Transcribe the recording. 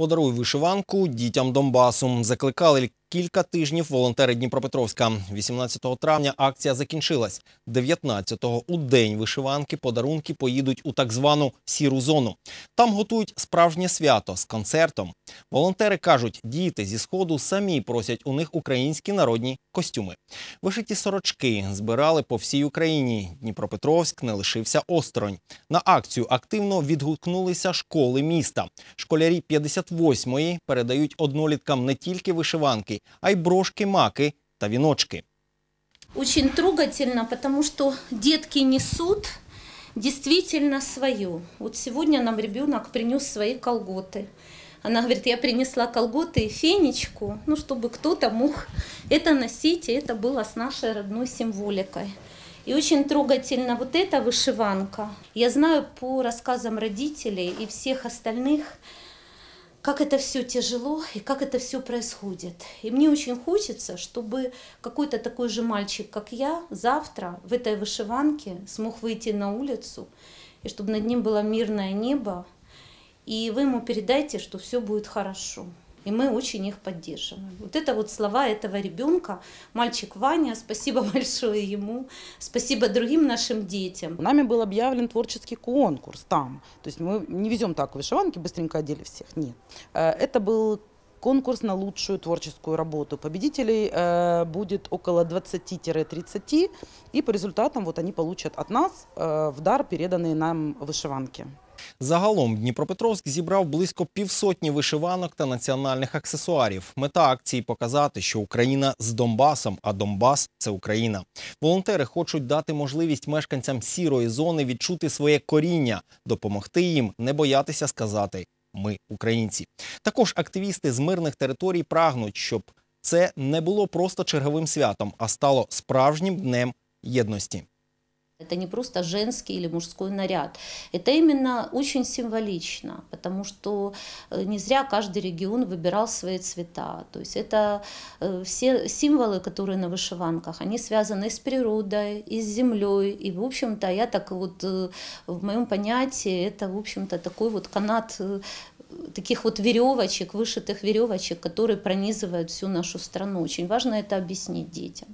Подаруй вишиванку дітям Донбасу. Закликали Кілька тижнів волонтери Дніпропетровська. 18 травня акція закінчилась. 19-го у день вишиванки подарунки поїдуть у так звану сіру зону. Там готують справжнє свято з концертом. Волонтери кажуть, діти зі сходу самі просять у них українські народні костюми. Вишиті сорочки збирали по всій Україні. Дніпропетровськ не лишився осторонь. На акцію активно відгукнулися школи міста. Школярі 58-ї передають одноліткам не тільки вишиванки. гостей, а й брошки, маки та віночки. Очень трогательно, потому что детки несут действительно свое. Вот сегодня нам ребенок принес свои колготы. Она говорит, я принесла колготы и фенечку, ну, чтобы кто-то мог это носить, и это было с нашей родной символикой. И очень трогательно вот эта вышиванка. Я знаю по рассказам родителей и всех остальных, как это все тяжело и как это все происходит. И мне очень хочется, чтобы какой-то такой же мальчик, как я, завтра в этой вышиванке смог выйти на улицу, и чтобы над ним было мирное небо, и вы ему передайте, что все будет хорошо. И мы очень их поддерживаем. Вот это вот слова этого ребенка. Мальчик Ваня, спасибо большое ему, спасибо другим нашим детям. Нами был объявлен творческий конкурс там. То есть мы не везем так вышиванки, быстренько одели всех. Нет. Э, это был конкурс на лучшую творческую работу. Победителей э, будет около 20-30, и по результатам вот они получат от нас э, в дар переданные нам вышиванки. Загалом Дніпропетровськ зібрав близько півсотні вишиванок та національних аксесуарів. Мета акції показати, що Україна з Донбасом, а Донбас це Україна. Волонтери хочуть дати можливість мешканцям сірої зони відчути своє коріння, допомогти їм, не боятися сказати Ми українці. Також активісти з мирних територій прагнуть, щоб це не було просто черговим святом, а стало справжнім днем єдності. Это не просто женский или мужской наряд. Это именно очень символично, потому что э, не зря каждый регион выбирал свои цвета. То есть это э, все символы, которые на вышиванках, они связаны с природой, и с землей. И, в общем-то, я так вот э, в моем понятии, это, в общем-то, такой вот канат таких вот веревочек, вышитых веревочек, которые пронизывают всю нашу страну. Очень важно это объяснить детям.